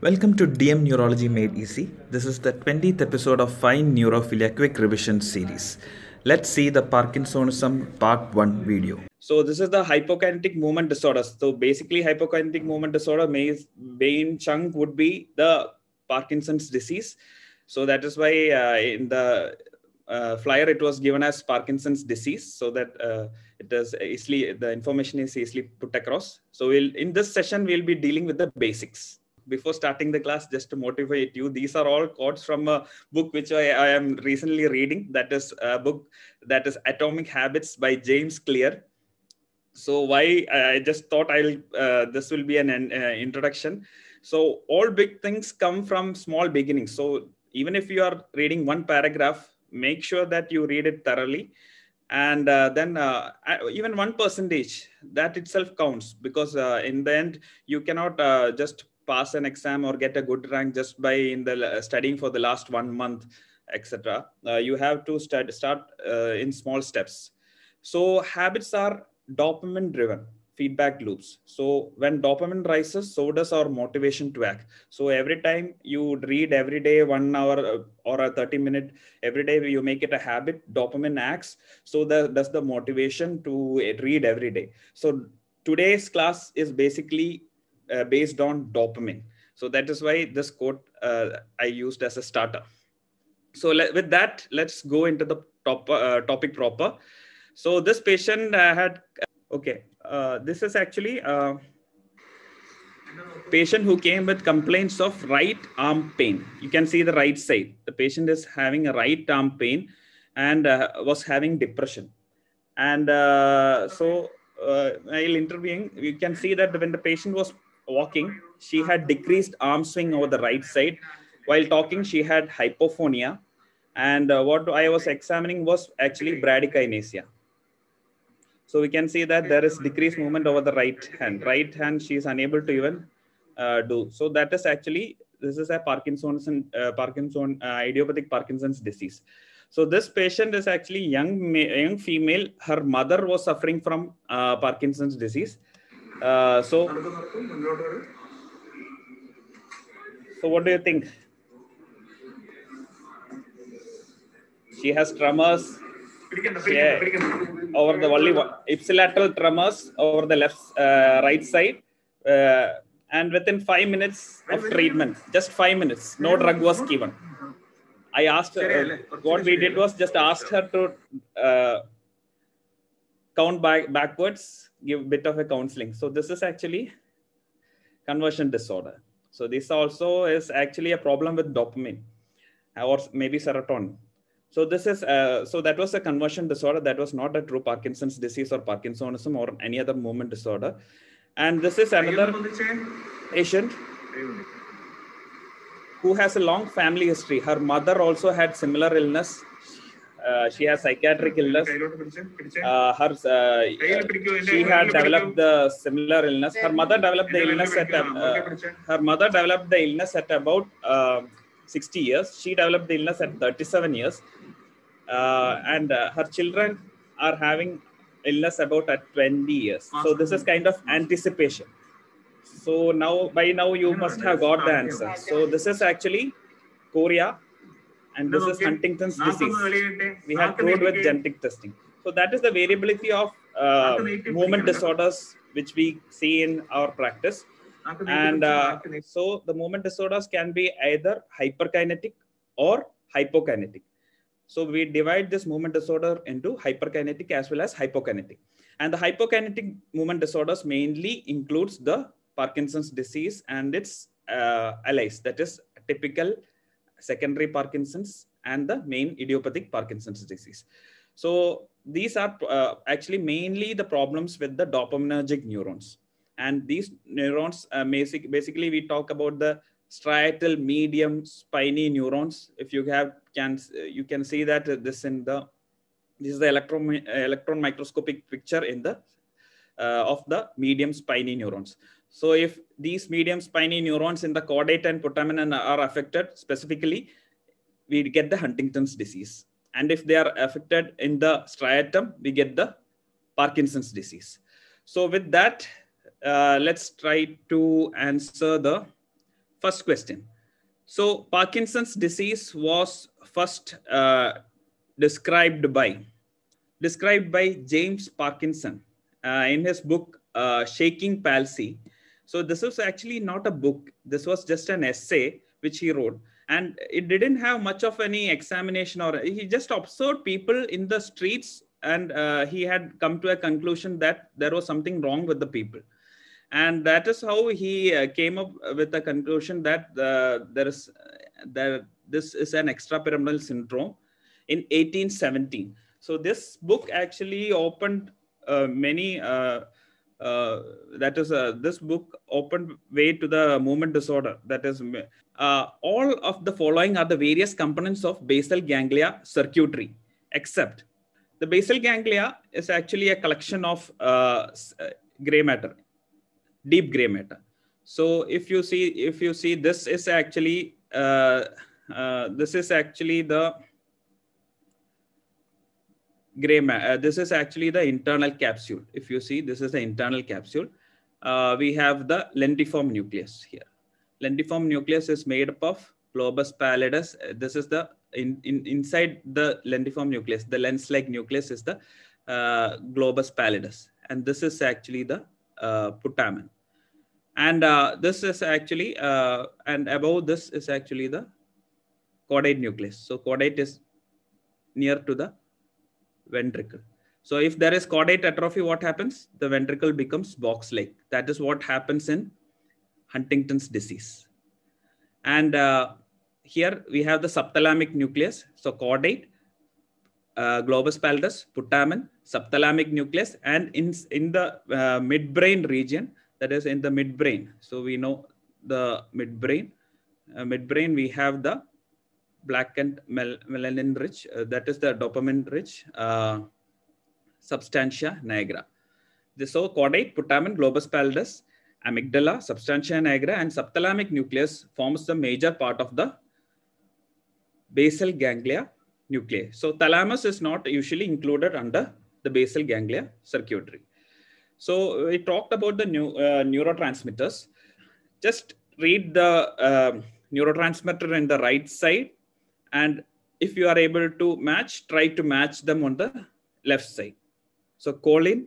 Welcome to DM Neurology Made Easy. This is the 20th episode of Fine Neurophilia Quick Revision series. Let's see the Parkinsonism Part 1 video. So this is the hypokinetic movement disorder. So basically hypokinetic movement disorder main chunk would be the Parkinson's disease. So that is why uh, in the uh, flyer it was given as Parkinson's disease so that uh, it is easily the information is easily put across. So we'll in this session we'll be dealing with the basics before starting the class just to motivate you these are all quotes from a book which i, I am recently reading that is a book that is atomic habits by james clear so why i just thought i'll uh, this will be an, uh, introduction so all big things come from small beginnings so even if you are reading one paragraph make sure that you read it thoroughly and uh, then uh, even one percentage that itself counts because uh, in the end you cannot uh, just pass an exam or get a good rank just by in the uh, studying for the last one month etc uh, you have to start start uh, in small steps so habits are dopamine driven feedback loops so when dopamine rises so does our motivation to act so every time you read every day one hour uh, or a 30 minute every day you make it a habit dopamine acts so that does the motivation to uh, read every day so today's class is basically uh, based on dopamine. So that is why this quote uh, I used as a starter. So with that, let's go into the top, uh, topic proper. So this patient uh, had, uh, okay, uh, this is actually a patient who came with complaints of right arm pain. You can see the right side. The patient is having a right arm pain and was having depression. And so uh, while interviewing, you can see that when the patient was walking, she had decreased arm swing over the right side. While talking, she had hypophonia. And uh, what I was examining was actually bradykinesia. So we can see that there is decreased movement over the right hand. Right hand, she is unable to even uh, do. So that is actually, this is a Parkinson's and uh, Parkinson, uh, idiopathic Parkinson's disease. So this patient is actually young, young female. Her mother was suffering from uh, Parkinson's disease uh, so what do you think? she has tremors yeah, over the only ipsilateral tremors over the left uh, right side uh, and within five minutes of treatment just five minutes no drug was given i asked her uh, what we did was just asked her to uh, count back backwards, give a bit of a counseling. So this is actually conversion disorder. So this also is actually a problem with dopamine or maybe serotonin. So this is uh, so that was a conversion disorder that was not a true Parkinson's disease or Parkinsonism or any other movement disorder. And this is another patient who has a long family history. Her mother also had similar illness uh, she has psychiatric illness. Uh, her, uh, she had developed the similar illness. Her mother developed the illness at uh, her mother developed the illness at about um, 60 years. She developed the illness at 37 years, uh, and her children are having illness about at 20 years. So this is kind of anticipation. So now, by now, you must have got the answer. So this is actually Korea and this is Huntington's disease. We have proved with genetic testing. So that is the variability of uh, movement disorders which we see in our practice. And uh, so the movement disorders can be either hyperkinetic or hypokinetic. So we divide this movement disorder into hyperkinetic as well as hypokinetic. And the hypokinetic movement disorders mainly includes the Parkinson's disease and its uh, allies, that is typical secondary Parkinson's and the main idiopathic Parkinson's disease. So these are uh, actually mainly the problems with the dopaminergic neurons. And these neurons, uh, basic, basically we talk about the striatal medium spiny neurons. If you have, can you can see that this in the, this is the electron, electron microscopic picture in the, uh, of the medium spiny neurons. So if these medium spiny neurons in the caudate and putamen are affected specifically, we get the Huntington's disease. And if they are affected in the striatum, we get the Parkinson's disease. So with that, uh, let's try to answer the first question. So Parkinson's disease was first uh, described by described by James Parkinson uh, in his book uh, Shaking Palsy so this was actually not a book. This was just an essay which he wrote. And it didn't have much of any examination or he just observed people in the streets and uh, he had come to a conclusion that there was something wrong with the people and that is how he uh, came up with the conclusion that uh, there is that this is an extrapyramidal syndrome in 1817 so this book actually opened uh, many uh, uh, that is uh, this book opened way to the movement disorder that is uh, all of the following are the various components of basal ganglia circuitry except the basal ganglia is actually a collection of uh, uh, gray matter deep gray matter so if you see if you see this is actually this is actually the gray Uh, this is actually the internal capsule. If you see, this is the internal capsule. Uh, we have the lentiform nucleus here. Lentiform nucleus is made up of globus pallidus. Uh, this is the in, in inside the lentiform nucleus, the lens-like nucleus is the uh, globus pallidus, and this is actually the uh, putamen. And uh, this is actually, and above this is actually the caudate nucleus. So caudate is near to the ventricle. So if there is caudate atrophy, what happens? The ventricle becomes box-like. That is what happens in Huntington's disease. And uh, here we have the subthalamic nucleus. So caudate, uh, globus pallidus, putamen, subthalamic nucleus, and in, in the uh, midbrain region, that is in the midbrain. So we know the midbrain. Uh, midbrain, we have the black and mel melanin rich, uh, that is the dopamine rich uh, substantia nigra. The so caudate, putamen, globus pallidus, amygdala, substantia nigra, and subthalamic nucleus forms the major part of the basal ganglia nuclei. So thalamus is not usually included under the basal ganglia circuitry. So we talked about the new uh, neurotransmitters. Just read the uh, neurotransmitter in the right side and if you are able to match, try to match them on the left side. So choline,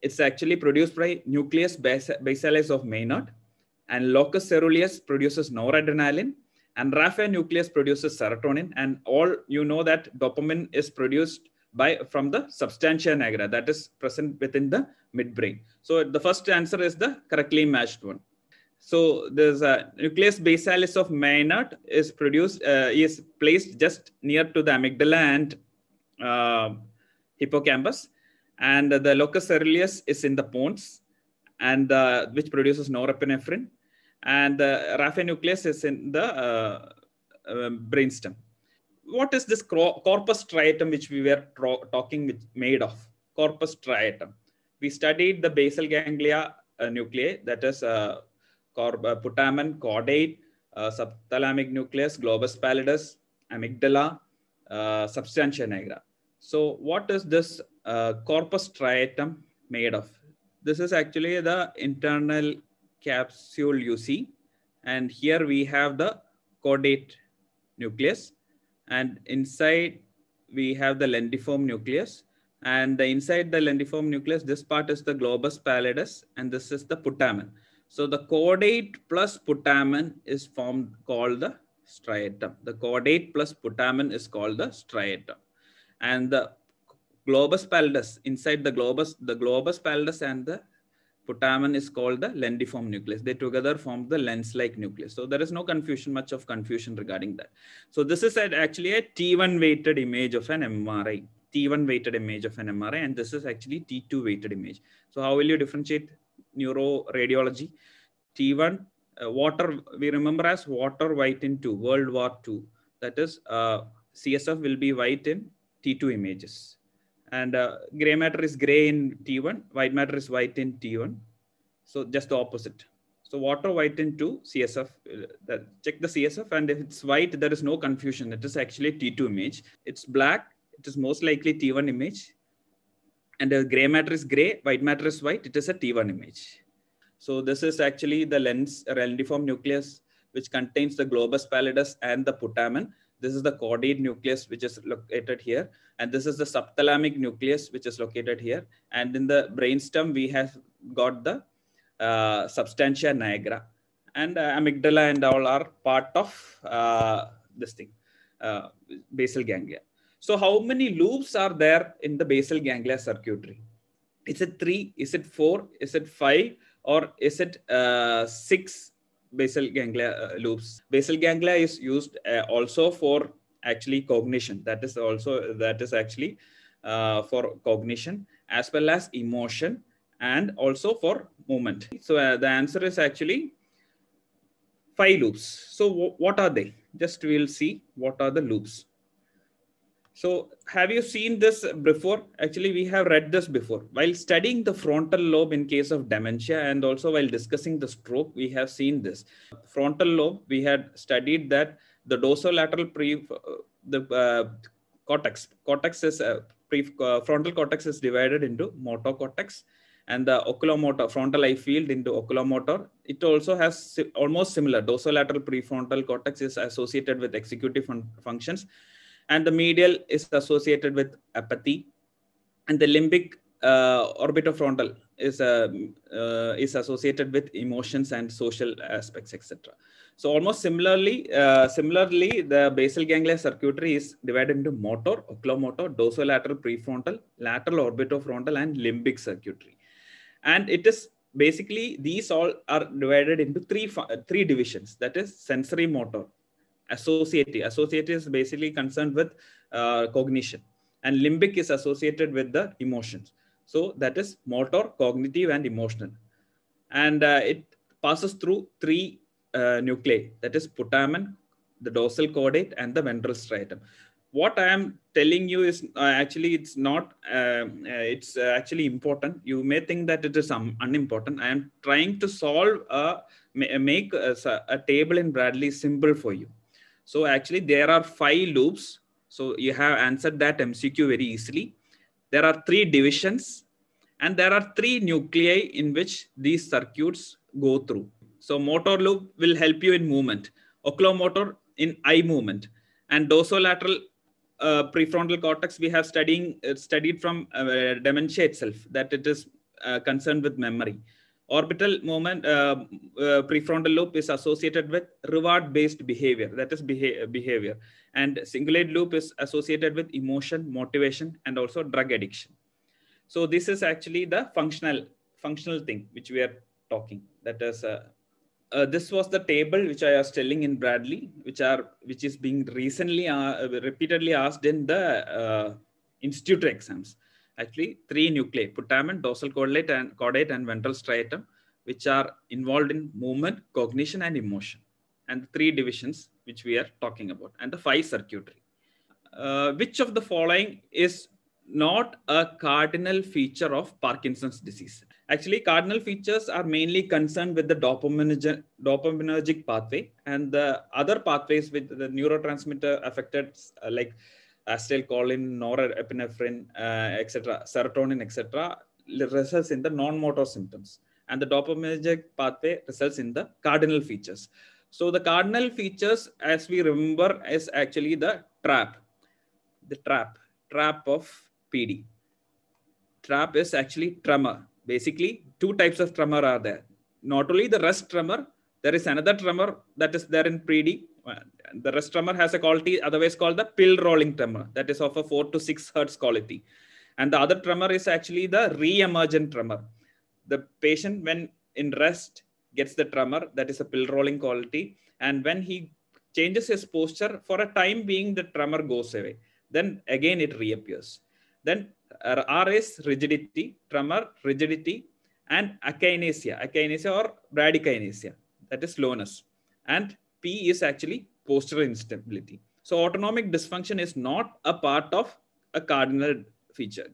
it's actually produced by nucleus basalis of Maynard and locus ceruleus produces noradrenaline and raphe nucleus produces serotonin. And all you know that dopamine is produced by from the substantia nigra that is present within the midbrain. So the first answer is the correctly matched one. So there's a nucleus basalis of Maynard is produced uh, is placed just near to the amygdala and uh, hippocampus, and the locus coeruleus is in the pons, and uh, which produces norepinephrine, and the raphe nucleus is in the uh, um, brainstem. What is this corpus striatum which we were talking with, made of? Corpus striatum. We studied the basal ganglia uh, nuclei that is uh, uh, putamen, caudate, uh, subthalamic nucleus, globus pallidus, amygdala, uh, substantia nigra. So what is this corpus striatum made of? This is actually the internal capsule you see. And here we have the caudate nucleus. And inside we have the lendiform nucleus. And the inside the lendiform nucleus, this part is the globus pallidus and this is the putamen. So the chordate plus putamen is formed called the striatum. The chordate plus putamen is called the striatum. And the globus pallidus, inside the globus, the globus pallidus and the putamen is called the lentiform nucleus. They together form the lens-like nucleus. So there is no confusion, much of confusion regarding that. So this is actually a T1 weighted image of an MRI. T1 weighted image of an MRI and this is actually T2 weighted image. So how will you differentiate neuroradiology. T1, uh, water, we remember as water white in 2, World War II. That is, uh, CSF will be white in T2 images. And uh, gray matter is gray in T1, white matter is white in T1. So just the opposite. So water white in 2, CSF, uh, that, check the CSF and if it's white, there is no confusion. It is actually T2 image. It's black, it is most likely T1 image and the gray matter is gray, white matter is white. It is a T1 image. So this is actually the lens reniform nucleus, which contains the globus pallidus and the putamen. This is the caudate nucleus, which is located here. And this is the subthalamic nucleus, which is located here. And in the brainstem, we have got the uh, substantia nigra. And uh, amygdala and all are part of uh, this thing, uh, basal ganglia. So how many loops are there in the basal ganglia circuitry? Is it three? Is it four? Is it five? Or is it uh, six basal ganglia uh, loops? Basal ganglia is used uh, also for actually cognition. That is also that is actually uh, for cognition as well as emotion and also for movement. So uh, the answer is actually five loops. So what are they? Just we'll see what are the loops. So have you seen this before? Actually, we have read this before. While studying the frontal lobe in case of dementia and also while discussing the stroke, we have seen this. Frontal lobe, we had studied that the dorsolateral pre, uh, the uh, cortex, cortex is, uh, pre, uh, frontal cortex is divided into motor cortex and the oculomotor, frontal eye field into oculomotor. It also has si almost similar dorsolateral prefrontal cortex is associated with executive fun functions and the medial is associated with apathy and the limbic uh, orbitofrontal is uh, uh, is associated with emotions and social aspects etc so almost similarly uh, similarly the basal ganglia circuitry is divided into motor oculomotor dorsolateral prefrontal lateral orbitofrontal and limbic circuitry and it is basically these all are divided into three three divisions that is sensory motor associative. Associative is basically concerned with uh, cognition and limbic is associated with the emotions. So that is motor, cognitive and emotional. And uh, it passes through three uh, nuclei that is putamen, the dorsal caudate and the ventral striatum. What I am telling you is uh, actually it's not um, uh, it's actually important. You may think that it is um, unimportant. I am trying to solve a make a, uh, a table in Bradley simple for you. So actually there are five loops. So you have answered that MCQ very easily. There are three divisions and there are three nuclei in which these circuits go through. So motor loop will help you in movement. Oculomotor in eye movement and dorsolateral uh, prefrontal cortex we have studying uh, studied from uh, dementia itself that it is uh, concerned with memory orbital moment uh, uh, prefrontal loop is associated with reward based behavior that is beha behavior and cingulate loop is associated with emotion motivation and also drug addiction so this is actually the functional functional thing which we are talking that is uh, uh, this was the table which I was telling in Bradley, which are which is being recently uh, repeatedly asked in the uh, institute exams actually three nuclei, putamen, dorsal caudate and, caudate and ventral striatum, which are involved in movement, cognition, and emotion, and three divisions which we are talking about, and the five circuitry. Uh, which of the following is not a cardinal feature of Parkinson's disease? Actually, cardinal features are mainly concerned with the dopaminergic, dopaminergic pathway and the other pathways with the neurotransmitter affected, uh, like acetylcholine, norepinephrine, uh, etc., serotonin, etc., results in the non-motor symptoms. And the dopaminergic pathway results in the cardinal features. So the cardinal features, as we remember, is actually the trap, the trap, trap of PD. Trap is actually tremor. Basically, two types of tremor are there. Not only the rest tremor, there is another tremor that is there in PD the rest tremor has a quality otherwise called the pill rolling tremor that is of a 4 to 6 hertz quality and the other tremor is actually the re-emergent tremor the patient when in rest gets the tremor that is a pill rolling quality and when he changes his posture for a time being the tremor goes away then again it reappears then uh, r is rigidity tremor rigidity and akinesia akinesia or bradykinesia that is slowness and P is actually postural instability. So autonomic dysfunction is not a part of a cardinal feature.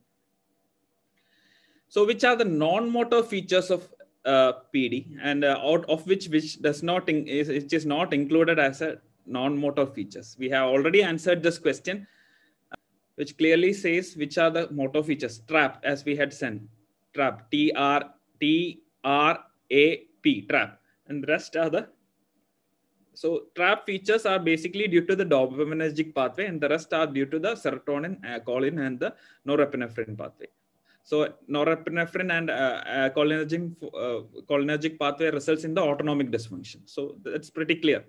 So which are the non-motor features of uh, PD and uh, out of which which does not in, is, is just not included as a non-motor features. We have already answered this question, which clearly says which are the motor features. Trap, as we had sent, trap, T R T R A P, trap, and the rest are the so trap features are basically due to the dopaminergic pathway and the rest are due to the serotonin, uh, choline and the norepinephrine pathway. So norepinephrine and uh, uh cholinergic, uh, cholinergic pathway results in the autonomic dysfunction. So that's pretty clear.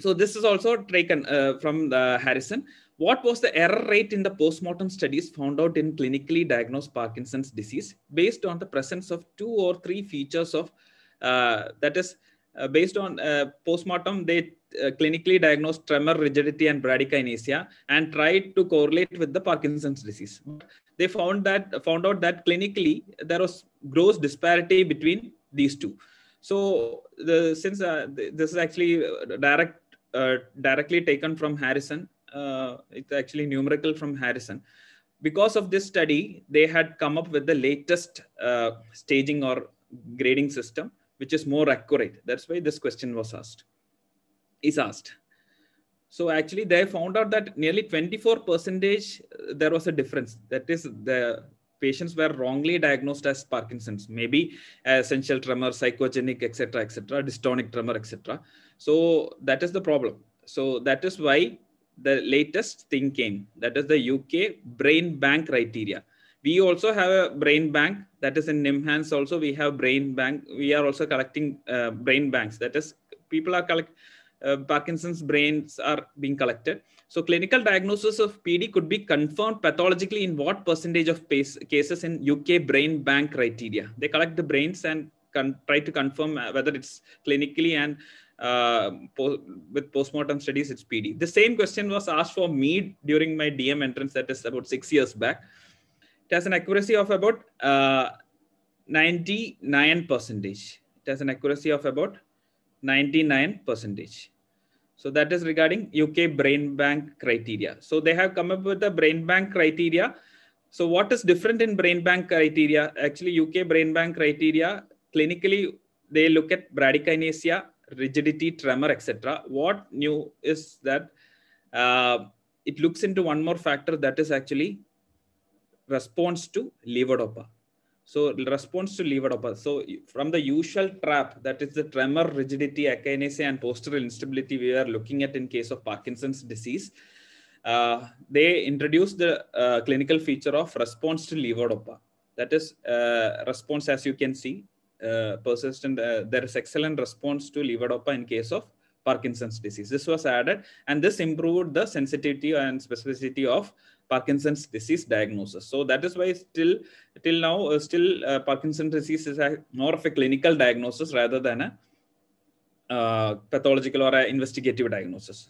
So this is also taken uh, from the Harrison. What was the error rate in the postmortem studies found out in clinically diagnosed Parkinson's disease based on the presence of two or three features of uh, that is uh, based on uh, postmortem, they uh, clinically diagnosed tremor, rigidity, and bradykinesia, and tried to correlate with the Parkinson's disease. They found that found out that clinically there was gross disparity between these two. So the, since uh, this is actually direct uh, directly taken from Harrison, uh, it's actually numerical from Harrison. Because of this study, they had come up with the latest staging or grading system which is more accurate. That's why this question was asked, is asked. So actually they found out that nearly 24 percentage, uh, there was a difference. That is the patients were wrongly diagnosed as Parkinson's, maybe essential tremor, psychogenic, etc., etc., dystonic tremor, etc. So that is the problem. So that is why the latest thing came. That is the UK brain bank criteria we also have a brain bank that is in nimhans also we have brain bank we are also collecting uh, brain banks that is people are collect uh, parkinson's brains are being collected so clinical diagnosis of pd could be confirmed pathologically in what percentage of pace, cases in uk brain bank criteria they collect the brains and try to confirm uh, whether it's clinically and uh, po- with postmortem studies, it's PD. The same question was asked for me during my DM entrance, that is about six years back. It has an accuracy of about uh, 99 percentage. It has an accuracy of about 99 percentage. So that is regarding UK brain bank criteria. So they have come up with the brain bank criteria. So what is different in brain bank criteria? Actually, UK brain bank criteria, clinically, they look at bradykinesia, rigidity, tremor, etc. What new is that uh, it looks into one more factor that is actually response to levodopa. So response to levodopa. So from the usual trap, that is the tremor, rigidity, akinesia, and postural instability we are looking at in case of Parkinson's disease, uh, they introduced the uh, clinical feature of response to levodopa. That is uh, response, as you can see, uh, persistent. Uh, there is excellent response to levodopa in case of Parkinson's disease. This was added, and this improved the sensitivity and specificity of Parkinson's disease diagnosis. So that is why still till now uh, still uh, Parkinson's disease is a, more of a clinical diagnosis rather than a uh, pathological or a investigative diagnosis.